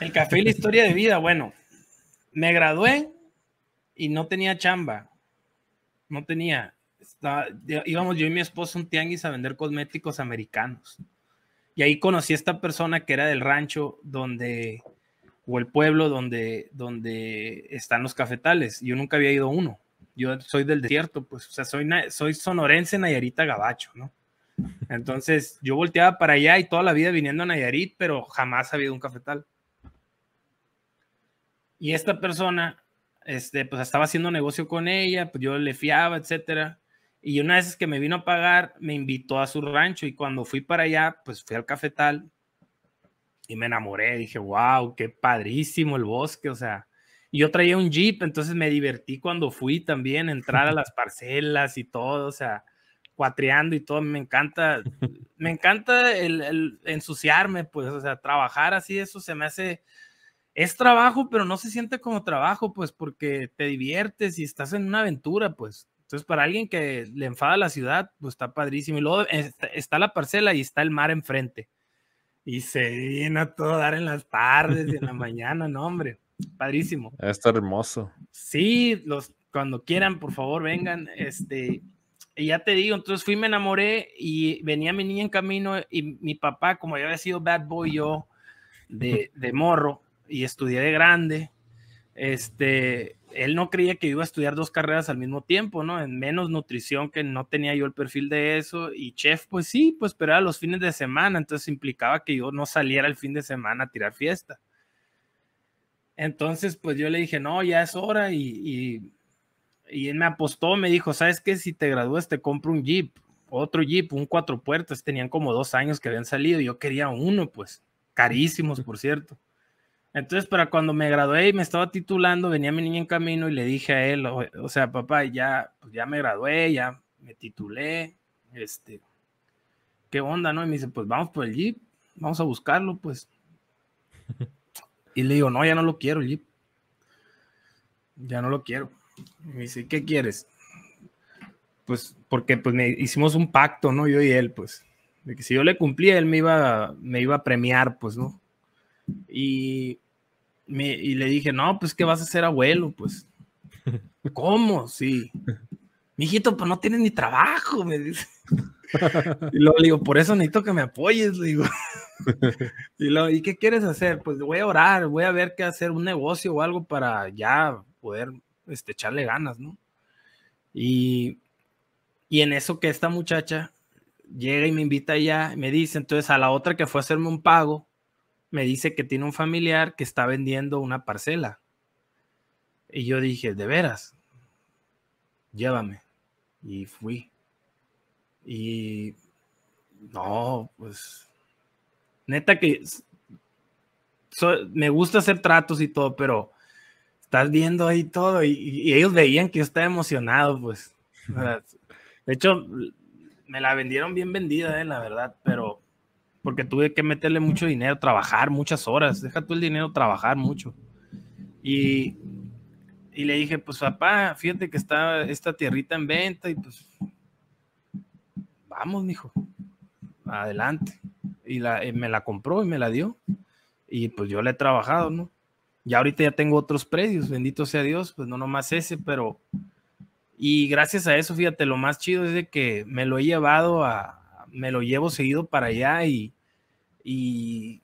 El café y la historia de vida, bueno, me gradué y no tenía chamba. No tenía. íbamos yo y mi esposo un tianguis a vender cosméticos americanos. Y ahí conocí a esta persona que era del rancho donde, o el pueblo donde, donde están los cafetales. Yo nunca había ido uno. Yo soy del desierto, pues, o sea, soy, soy sonorense Nayarita Gabacho, ¿no? Entonces yo volteaba para allá y toda la vida viniendo a Nayarit, pero jamás había un cafetal. Y esta persona, este, pues estaba haciendo negocio con ella, pues yo le fiaba, etcétera. Y una vez que me vino a pagar, me invitó a su rancho y cuando fui para allá, pues fui al cafetal y me enamoré. Dije, wow, qué padrísimo el bosque, o sea. yo traía un jeep, entonces me divertí cuando fui también, entrar a las parcelas y todo, o sea, cuatreando y todo. Me encanta, me encanta el, el ensuciarme, pues, o sea, trabajar así, eso se me hace es trabajo, pero no se siente como trabajo, pues porque te diviertes y estás en una aventura, pues. Entonces, para alguien que le enfada la ciudad, pues está padrísimo. Y luego está, la parcela y está el mar enfrente. Y se viene a todo dar en las tardes y en la mañana, no, hombre. Padrísimo. Ah, está hermoso. Sí, los, cuando quieran, por favor, vengan. Este, y ya te digo, entonces fui, me enamoré y venía mi niña en camino y mi papá, como ya había sido bad boy yo de, de morro, y estudié de grande, este, él no creía que iba a estudiar dos carreras al mismo tiempo, ¿no? En menos nutrición, que no tenía yo el perfil de eso, y chef, pues sí, pues pero era los fines de semana, entonces implicaba que yo no saliera el fin de semana a tirar fiesta. Entonces, pues yo le dije, no, ya es hora, y, y, él me apostó, me dijo, ¿sabes qué? Si te gradúas, te compro un jeep, otro jeep, un cuatro puertas, tenían como dos años que habían salido, yo quería uno, pues, carísimos, por cierto. Entonces, para cuando me gradué y me estaba titulando, venía mi niña en camino y le dije a él, o, sea, papá, ya, pues, ya me gradué, ya me titulé, este, ¿qué onda, no? Y me dice, pues vamos por el jeep, vamos a buscarlo, pues. Y le digo, no, ya no lo quiero, jeep. Ya no lo quiero. me dice, ¿qué quieres? Pues porque pues, hicimos un pacto, ¿no? Yo y él, pues, de que si yo le cumplía, él me iba, me iba a premiar, pues, ¿no? Y y le dije, no, pues que vas a ser abuelo, pues. ¿Cómo? Sí. hijito, pues no tienes ni trabajo, me dice. Y luego le digo, por eso necesito que me apoyes, le digo. Y luego, ¿y qué quieres hacer? Pues voy a orar, voy a ver qué hacer, un negocio o algo para ya poder este, echarle ganas, ¿no? Y, y en eso que esta muchacha llega y me invita allá, me dice, entonces a la otra que fue a hacerme un pago, me dice que tiene un familiar que está vendiendo una parcela. Y yo dije, de veras, llévame. Y fui. Y no, pues neta que me gusta hacer tratos y todo, pero estás viendo ahí todo y, ellos veían que yo estaba emocionado, pues. De hecho, me la vendieron bien vendida, eh, la verdad, pero porque tuve que meterle mucho dinero, trabajar muchas horas, deja tú el dinero, trabajar mucho. Y, y le dije, pues papá, fíjate que está esta tierrita en venta y pues vamos, mijo, adelante. Y, eh, me la compró y me la dio. Y pues yo le he trabajado, ¿no? Y ahorita ya tengo otros predios, bendito sea Dios, pues no nomás ese, pero... Y gracias a eso, fíjate, lo más chido es de que me lo he llevado a, me lo llevo seguido para allá y, y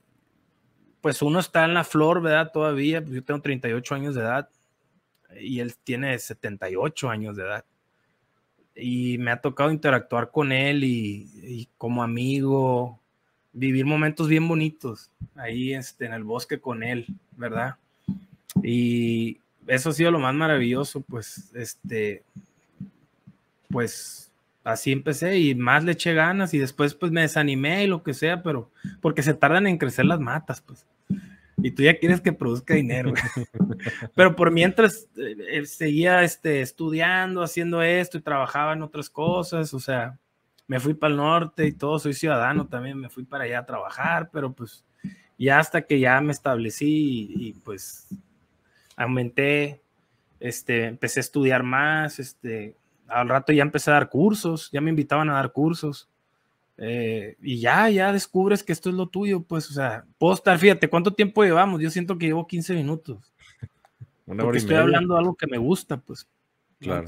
pues uno está en la flor, ¿verdad? Todavía, yo tengo 38 años de edad y él tiene 78 años de edad. Y me ha tocado interactuar con él y, como amigo, vivir momentos bien bonitos ahí este, en el bosque con él, ¿verdad? Y eso ha sido lo más maravilloso, pues, este, pues así empecé y más le eché ganas y después pues me desanimé y lo que sea, pero porque se tardan en crecer las matas, pues. Y tú ya quieres que produzca dinero. pero por mientras eh, eh, seguía este, estudiando, haciendo esto y trabajaba en otras cosas, o sea, me fui para el norte y todo, soy ciudadano también, me fui para allá a trabajar, pero pues ya hasta que ya me establecí y, y pues aumenté, este, empecé a estudiar más, este, al rato ya empecé a dar cursos, ya me invitaban a dar cursos. Eh, y ya, ya descubres que esto es lo tuyo, pues, o sea, puedo fíjate, ¿cuánto tiempo llevamos? Yo siento que llevo 15 minutos. estoy hablando de algo que me gusta, pues. Claro.